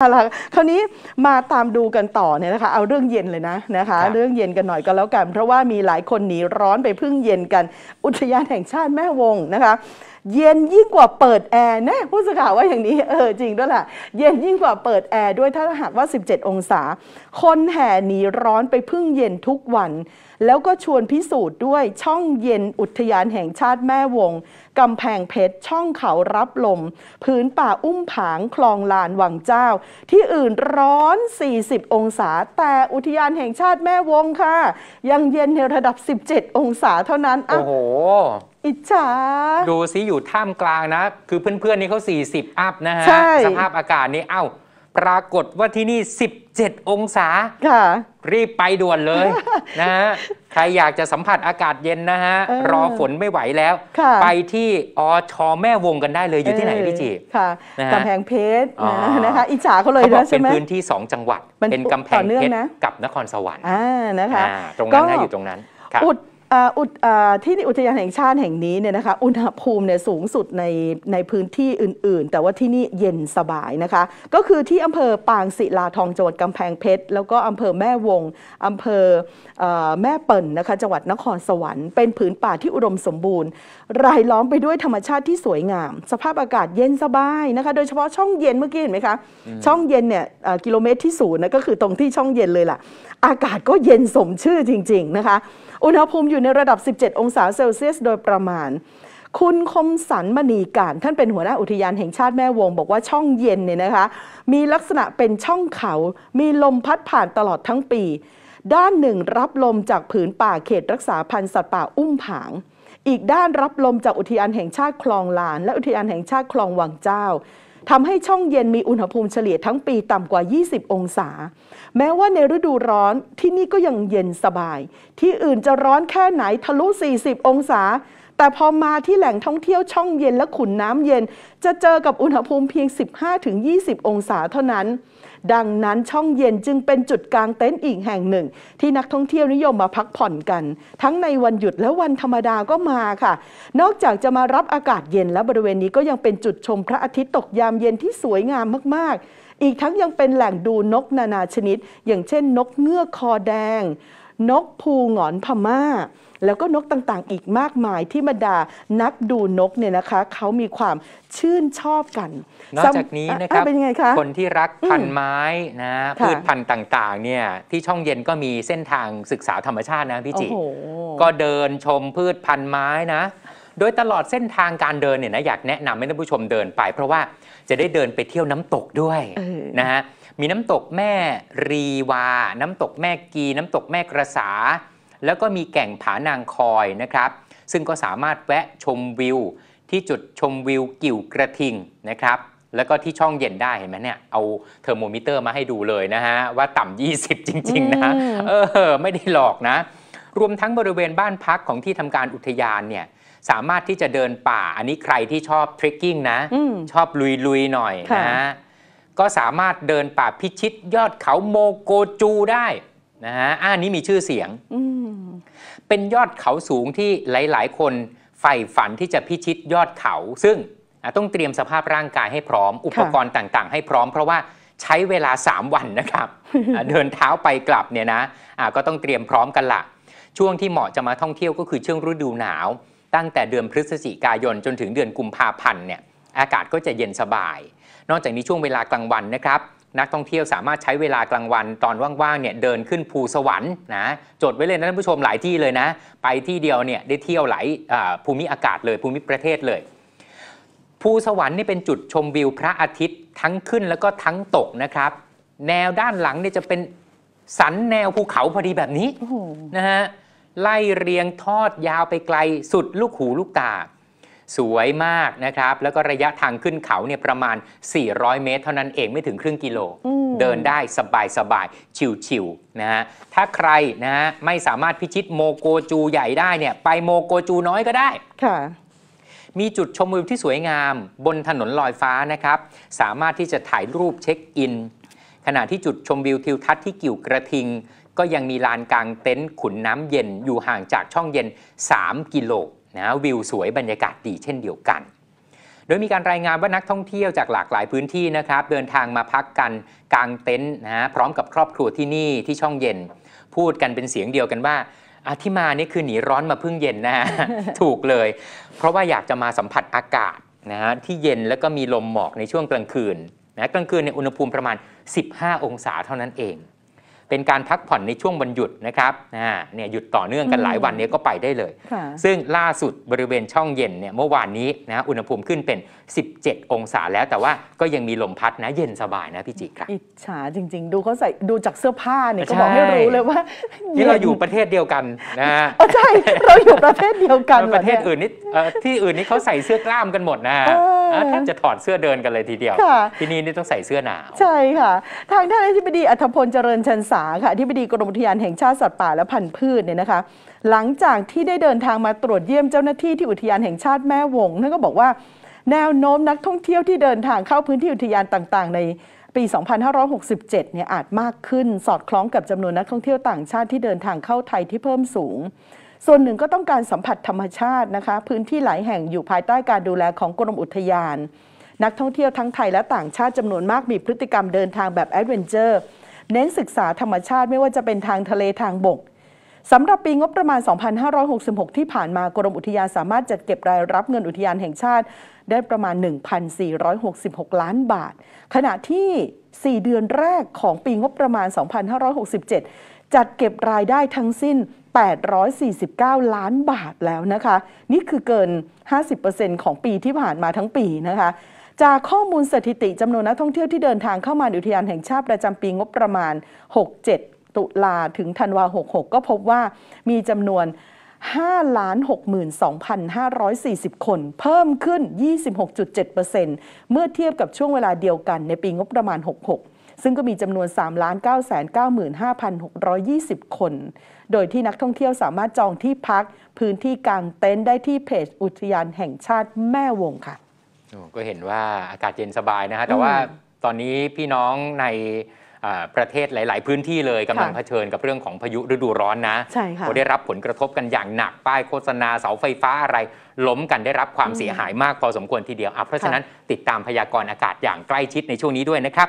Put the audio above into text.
เอาละคราวนี้มาตามดูกันต่อเนี่ยนะคะ เอาเรื่องเย็นเลยนะนะคะเรื่องเย็นกันหน่อยก็แล้วกัน เพราะว่ามีหลายคนหนีร้อนไปพึ่งเย็นกันอุทยานแห่งชาติแม่วงนะคะเย็นยิ่งกว่าเปิดแอร์นะผู้สื่อข่าวว่าอย่างนี้ เออ จริงด้วยแหละเย็นยิ่งกว่าเปิดแอร์ด้วยถ้าหากว่า 17 องศา คนแห่หนีร้อนไปพึ่งเย็นทุกวัน แล้วก็ชวนพิสูจน์ด้วยช่องเย็นอุทยานแห่งชาติแม่วงกำแพงเพชรช่องเขารับลม พื้นป่าอุ้มผางคลองลานวังเจ้า ที่อื่นร้อน 40 องศา แต่อุทยานแห่งชาติแม่วงค่ะ ยังเย็นในระดับ 17 องศาเท่านั้นโอ้โหอิจฉาดูซิอยู่ท่ามกลางนะ คือเพื่อนๆนี่เขา 40อัพนะฮะสภาพอากาศนี่เอ้า ปรากฏว่าที่นี่ 17 องศาค่ะรีบไปด่วนเลยนะฮะ ใครอยากจะสัมผัสอากาศเย็นนะฮะออรอฝนไม่ไหวแล้ว ไปที่อชแม่วงกันได้เลยอยู่ที่ไหนพี่จีค่ะกำแพงเพชรนะคะอิจฉาเขาเลยนะใช่นหมเป็นพื้นที่ 2 จังหวัดเป็นกำแพงเพชรกับนครสวรรค์นะคะ ตรงนั้นก็อยู่ตรงนั้นอุดที่อุทยานแห่งชาติแห่งนี้เนี่ยนะคะอุณหภูมิเนี่ยสูงสุดในในพื้นที่อื่นๆ แต่ว่าที่นี่เย็นสบายนะคะ ก็คือที่อำเภอปางศิลาทองจังหวัดกำแพงเพชรแล้วก็อำเภอแม่วงอำเภอแม่เปิ่นนะคะจังหวัดนครสวรรค์เป็นผืนป่าที่อุดมสมบูรณ์ รายล้อมไปด้วยธรรมชาติที่สวยงาม สภาพอากาศเย็นสบายนะคะโดยเฉพาะช่องเย็นเมื่อกี้เห็นไหมคะช่องเย็นเนี่ยกิโลเมตรที่ศูนย์ก็คือตรงที่ช่องเย็นเลยล่ะ อากาศก็เย็นสมชื่อจริงๆนะคะอุณหภูมิอยู่ในระดับ 17 องศาเซลเซียส โดยประมาณ คุณคมสันมณีการ ท่านเป็นหัวหน้าอุทยานแห่งชาติแม่วง บอกว่าช่องเย็นเนี่ยนะคะ มีลักษณะเป็นช่องเขา มีลมพัดผ่านตลอดทั้งปี ด้านหนึ่งรับลมจากผืนป่าเขตรักษาพันธุ์สัตว์ป่าอุ้มผาง อีกด้านรับลมจากอุทยานแห่งชาติคลองลาน และอุทยานแห่งชาติคลองวังเจ้าทำให้ช่องเย็นมีอุณหภูมิเฉลี่ยทั้งปีต่ำกว่า 20 องศา แม้ว่าในฤดูร้อนที่นี่ก็ยังเย็นสบาย ที่อื่นจะร้อนแค่ไหนทะลุ 40 องศา แต่พอมาที่แหล่งท่องเที่ยวช่องเย็นและขุนน้ำเย็นจะเจอกับอุณหภูมิเพียง 15-20 องศาเท่านั้นดังนั้นช่องเย็นจึงเป็นจุดกลางเต็นท์อีกแห่งหนึ่ง ที่นักท่องเที่ยวนิยมมาพักผ่อนกัน ทั้งในวันหยุดและวันธรรมดาก็มาค่ะ นอกจากจะมารับอากาศเย็นแล้วบริเวณนี้ก็ยังเป็นจุดชมพระอาทิตย์ตกยามเย็นที่สวยงามมากๆ อีกทั้งยังเป็นแหล่งดูนกนานาชนิด อย่างเช่นนกเงือกคอแดงนกภูงอนพม่า แล้วก็นกต่างๆอีกมากมายที่บรรดานักดูนกเนี่ยนะคะเขามีความชื่นชอบกัน นอกจากนี้นะครับนคคนที่รักพันไม้นะ พืชพันธุ์ต่าง ๆ เนี่ยที่ช่องเย็นก็มีเส้นทางศึกษาธรรมชาตินะพี่จิ ก็เดินชมพืชพันไม้นะโดยตลอดเส้นทางการเดินเนี่ยนะอยากแนะนำให้ท่านผู้ชมเดินไป เพราะว่าจะได้เดินไปเที่ยวน้ำตกด้วยนะฮะมีน้ำตกแม่รีวา น้ำตกแม่กีน้ำตกแม่กระสาแล้วก็มีแก่งผานางคอยนะครับซึ่งก็สามารถแวะชมวิวที่จุดชมวิว กิ่วกระทิงนะครับแล้วก็ที่ช่องเย็นได้ เห็นไหมเนี่ยเอาเทอร์โมมิเตอร์มาให้ดูเลยนะฮะว่าต่ำ20 จริงๆนะเออไม่ได้หลอกนะ รวมทั้งบริเวณบ้านพักของที่ทำการอุทยานเนี่ยสามารถที่จะเดินป่า อันนี้ใครที่ชอบทริกกิ้งนะ ชอบลุยลุยหน่อยนะ ก็สามารถเดินป่าพิชิตยอดเขาโมโกจูได้นะฮะอันนี้มีชื่อเสียง เป็นยอดเขาสูงที่หลาย ๆ คนใฝ่ฝันที่จะพิชิตยอดเขา ซึ่งต้องเตรียมสภาพร่างกายให้พร้อมอุปกรณ์ต่างๆ ให้พร้อมเพราะว่าใช้เวลา 3 วันนะครับ เดินเท้าไปกลับเนี่ยนะก็ต้องเตรียมพร้อมกันละช่วงที่เหมาะจะมาท่องเที่ยวก็คือช่วงฤดูหนาวตั้งแต่เดือนพฤศจิกายนจนถึงเดือนกุมภาพันธ์เนี่ยอากาศก็จะเย็นสบาย นอกจากนี้ช่วงเวลากลางวันนะครับ นักท่องเที่ยวสามารถใช้เวลากลางวันตอนว่างๆเนี่ยเดินขึ้นภูสวรรค์นะจดไว้เลยนะท่านผู้ชมหลายที่เลยนะ ไปที่เดียวเนี่ยได้เที่ยวหลายภูมิอากาศเลยภูมิประเทศเลย ภูสวรรค์นี่เป็นจุดชมวิวพระอาทิตย์ทั้งขึ้นแล้วก็ทั้งตกนะครับ แนวด้านหลังเนี่ยจะเป็นสันแนวภูเขาพอดีแบบนี้นะฮะไล่เรียงทอดยาวไปไกลสุดลูกหูลูกตาสวยมากนะครับ แล้วก็ระยะทางขึ้นเขาเนี่ยประมาณ 400 เมตร เท่านั้นเองไม่ถึงครึ่งกิโล เดินได้สบายสบายชิวๆนะฮะถ้าใครนะฮะไม่สามารถพิชิตโมโกจูใหญ่ได้เนี่ยไปโมโกจูน้อยก็ได้ ค่ะ มีจุดชมวิวที่สวยงาม บนถนนลอยฟ้านะครับ สามารถที่จะถ่ายรูปเช็คอิน ขณะที่จุดชมวิวทิวทัศน์ที่กิ่วกระทิงก็ยังมีลานกลางเต็นท์ขุนน้ำเย็นอยู่ห่างจากช่องเย็น 3 กิโลนะวิวสวยบรรยากาศดีเช่นเดียวกัน โดยมีการรายงานว่านักท่องเที่ยวจากหลากหลายพื้นที่นะครับเดินทางมาพักกันกลางเต็นท์นะพร้อมกับครอบครัวที่นี่ที่ช่องเย็นพูดกันเป็นเสียงเดียวกันว่าที่มานี่คือหนีร้อนมาพึ่งเย็นนะฮะถูกเลย เพราะว่าอยากจะมาสัมผัสอากาศนะฮะที่เย็นแล้วก็มีลมหมอกในช่วงกลางคืนนะกลางคืนในอุณหภูมิประมาณ 15 องศาเท่านั้นเองเป็นการพักผ่อนในช่วงวันหยุดนะครับเนี่ยหยุดต่อเนื่องกันหลายวันนี้ก็ไปได้เลย ซึ่งล่าสุดบริเวณช่องเย็นเนี่ยเมื่อวานนี้นะอุณหภูมิขึ้นเป็น 17 องศาแล้ว แต่ว่าก็ยังมีลมพัดนะเย็นสบายนะพี่จิกครับอิจฉาจริงๆ ดูเขาใส่ดูจากเสื้อผ้าเนี่ยก็บอกให้รู้เลยว่าที่เราอยู่ประเทศเดียวกันนะอ๋อใช่ เราอยู่ประเทศเดียวกันประเทศอื่นนี่ที่อื่นนี่เขาใส่เสื้อกล้ามกันหมดนะแทบจะถอดเสื้อเดินกันเลยทีเดียวที่นี่นี่ต้องใส่เสื้อหนาวใช่ค่ะ ทางท่านอธิบดีอัธพลเจริญชันสาค่ะที่บดีกรมอุทยานแห่งชาติสัตว์ป่าและพันธุ์พืชเนี่ยนะคะ หลังจากที่ได้เดินทางมาตรวจเยี่ยมเจ้าหน้าที่ที่อุทยานแห่งชาติแม่วง ท่านก็บอกว่าแนวโน้มนักท่องเที่ยวที่เดินทางเข้าพื้นที่อุทยานต่างๆ ในปี 2567 เนี่ย อาจมากขึ้นสอดคล้องกับจำนวน นักท่องเที่ยวต่างชาติที่เดินทางเข้าไทยที่เพิ่มสูง ส่วนหนึ่งก็ต้องการสัมผัสธรรมชาตินะคะ พื้นที่หลายแห่งอยู่ภายใต้การดูแลของกรมอุทยาน นักท่องเที่ยวทั้งไทยและต่างชาติจำนวนมากมีพฤติกรรมเดินทางแบบแอดเวนเจอร์เน้นศึกษาธรรมชาติไม่ว่าจะเป็นทางทะเลทางบกสำหรับปีงบประมาณ 2566 ที่ผ่านมากรมอุทยานสามารถจัดเก็บรายรับเงินอุทยานแห่งชาติ ได้ประมาณ 1,466 ล้านบาท ขณะที่ 4 เดือนแรกของปีงบประมาณ 2567 จัดเก็บรายได้ทั้งสิ้น 849 ล้านบาทแล้วนะคะ นี่คือเกิน 50%ของปีที่ผ่านมาทั้งปีนะคะจากข้อมูลสถิติจำนวนนักท่องเที่ยวที่เดินทางเข้ามาอุทยานแห่งชาติประจำปีงบประมาณ 67 ตุลาถึงธันวา 66 ก็พบว่ามีจำนวน 5 62,540 คน เพิ่มขึ้น 26.7%เมื่อเทียบกับช่วงเวลาเดียวกันในปีงบประมาณ 66 ซึ่งก็มีจำนวน 3 9 9 5 6 2 0 คน โดยที่นักท่องเที่ยวสามารถจองที่พักพื้นที่กลางเต็นท์ได้ที่เพจอุทยานแห่งชาติแม่วงค่ะก็เห็นว่าอากาศเย็นสบายนะฮะ แต่ว่าตอนนี้พี่น้องในประเทศหลาย ๆ พื้นที่เลยกำลังเผชิญกับเรื่องของพายุฤดูร้อนนะใช่ค่ะได้รับผลกระทบกันอย่างหนักป้ายโฆษณาเสาไฟฟ้าอะไรล้มกันได้รับความเสียหายมากพอสมควรทีเดียวเพราะฉะนั้นติดตามพยากรณ์อากาศอย่างใกล้ชิดในช่วงนี้ด้วยนะครับ